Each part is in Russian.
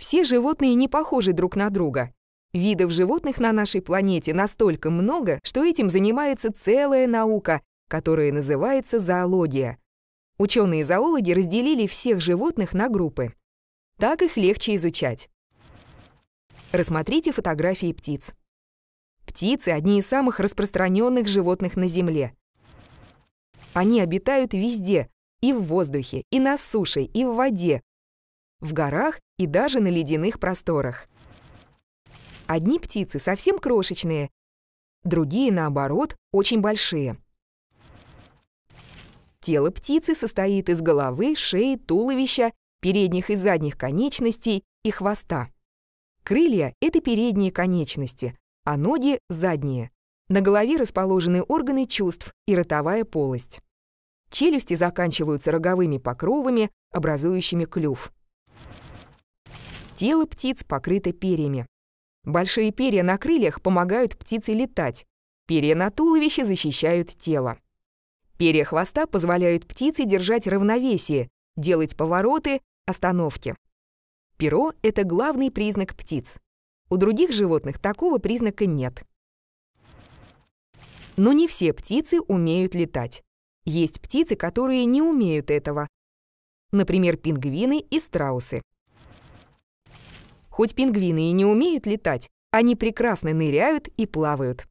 Все животные не похожи друг на друга. Видов животных на нашей планете настолько много, что этим занимается целая наука, которая называется зоология. Ученые-зоологи разделили всех животных на группы. Так их легче изучать. Рассмотрите фотографии птиц. Птицы — одни из самых распространенных животных на Земле. Они обитают везде — и в воздухе, и на суше, и в воде, в горах и даже на ледяных просторах. Одни птицы совсем крошечные, другие, наоборот, очень большие. Тело птицы состоит из головы, шеи, туловища, передних и задних конечностей и хвоста. Крылья — это передние конечности, а ноги — задние. На голове расположены органы чувств и ротовая полость. Челюсти заканчиваются роговыми покровами, образующими клюв. Тело птиц покрыто перьями. Большие перья на крыльях помогают птице летать. Перья на туловище защищают тело. Перья хвоста позволяют птице держать равновесие, делать повороты, остановки. Перо — это главный признак птиц. У других животных такого признака нет. Но не все птицы умеют летать. Есть птицы, которые не умеют этого. Например, пингвины и страусы. Хоть пингвины и не умеют летать, они прекрасно ныряют и плавают.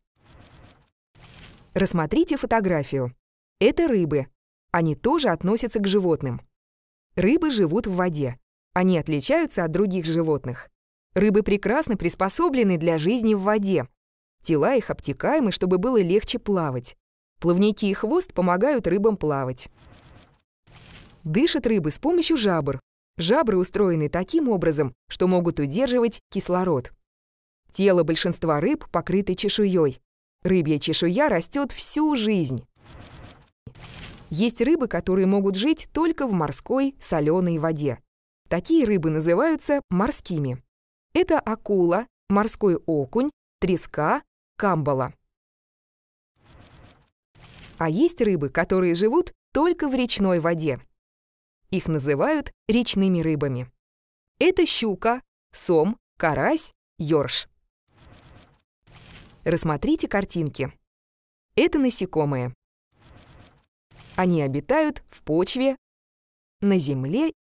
Рассмотрите фотографию. Это рыбы. Они тоже относятся к животным. Рыбы живут в воде. Они отличаются от других животных. Рыбы прекрасно приспособлены для жизни в воде. Тела их обтекаемы, чтобы было легче плавать. Плавники и хвост помогают рыбам плавать. Дышат рыбы с помощью жабр. Жабры устроены таким образом, что могут удерживать кислород. Тело большинства рыб покрыто чешуей. Рыбья чешуя растет всю жизнь. Есть рыбы, которые могут жить только в морской соленой воде. Такие рыбы называются морскими. Это акула, морской окунь, треска, камбала. А есть рыбы, которые живут только в речной воде. Их называют речными рыбами. Это щука, сом, карась, ёрш. Рассмотрите картинки. Это насекомые. Они обитают в почве, на земле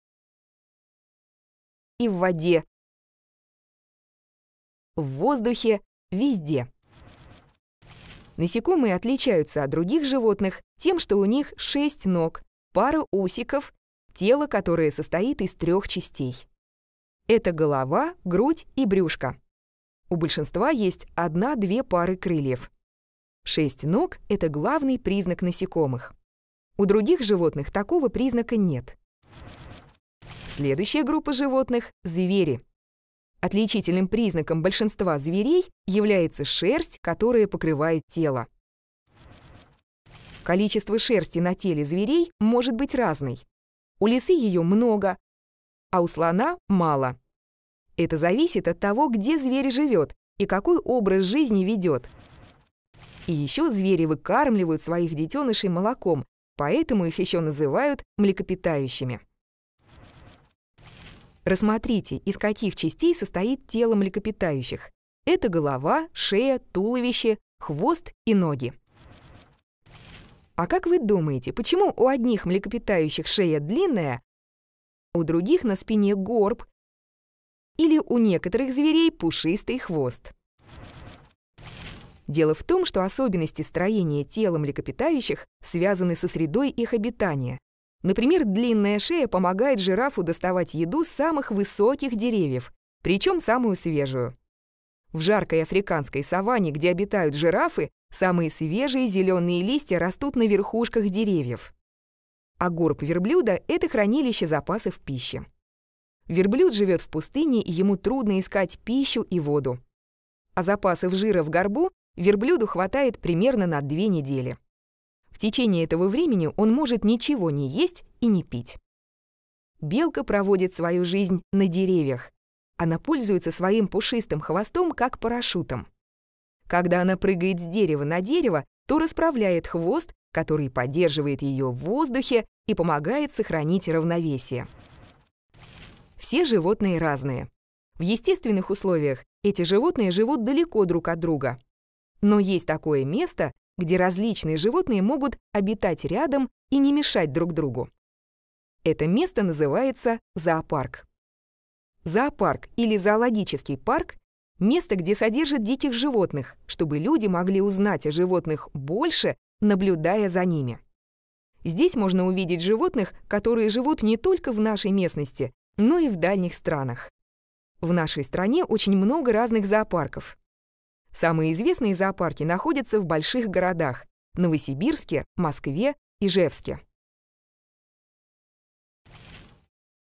и в воде, в воздухе, везде. Насекомые отличаются от других животных тем, что у них шесть ног, пара усиков тело, которое состоит из трех частей. Это голова, грудь и брюшко. У большинства есть одна-две пары крыльев. Шесть ног — это главный признак насекомых. У других животных такого признака нет. Следующая группа животных — звери. Отличительным признаком большинства зверей является шерсть, которая покрывает тело. Количество шерсти на теле зверей может быть разной. У лисы ее много, а у слона мало. Это зависит от того, где зверь живет и какой образ жизни ведет. И еще звери выкармливают своих детенышей молоком, поэтому их еще называют млекопитающими. Рассмотрите, из каких частей состоит тело млекопитающих. Это голова, шея, туловище, хвост и ноги. А как вы думаете, почему у одних млекопитающих шея длинная, у других на спине горб или у некоторых зверей пушистый хвост? Дело в том, что особенности строения тела млекопитающих связаны со средой их обитания. Например, длинная шея помогает жирафу доставать еду с самых высоких деревьев, причем самую свежую. В жаркой африканской саванне, где обитают жирафы, самые свежие зеленые листья растут на верхушках деревьев. А горб верблюда — это хранилище запасов пищи. Верблюд живет в пустыне, и ему трудно искать пищу и воду. А запасов жира в горбу верблюду хватает примерно на две недели. В течение этого времени он может ничего не есть и не пить. Белка проводит свою жизнь на деревьях, она пользуется своим пушистым хвостом как парашютом. Когда она прыгает с дерева на дерево, то расправляет хвост, который поддерживает ее в воздухе и помогает сохранить равновесие. Все животные разные. В естественных условиях эти животные живут далеко друг от друга. Но есть такое место, где различные животные могут обитать рядом и не мешать друг другу. Это место называется зоопарк зоопарк или зоологический парк – место, где содержат диких животных, чтобы люди могли узнать о животных больше, наблюдая за ними. Здесь можно увидеть животных, которые живут не только в нашей местности, но и в дальних странах. В нашей стране очень много разных зоопарков. Самые известные зоопарки находятся в больших городах – Новосибирске, Москве, Ижевске.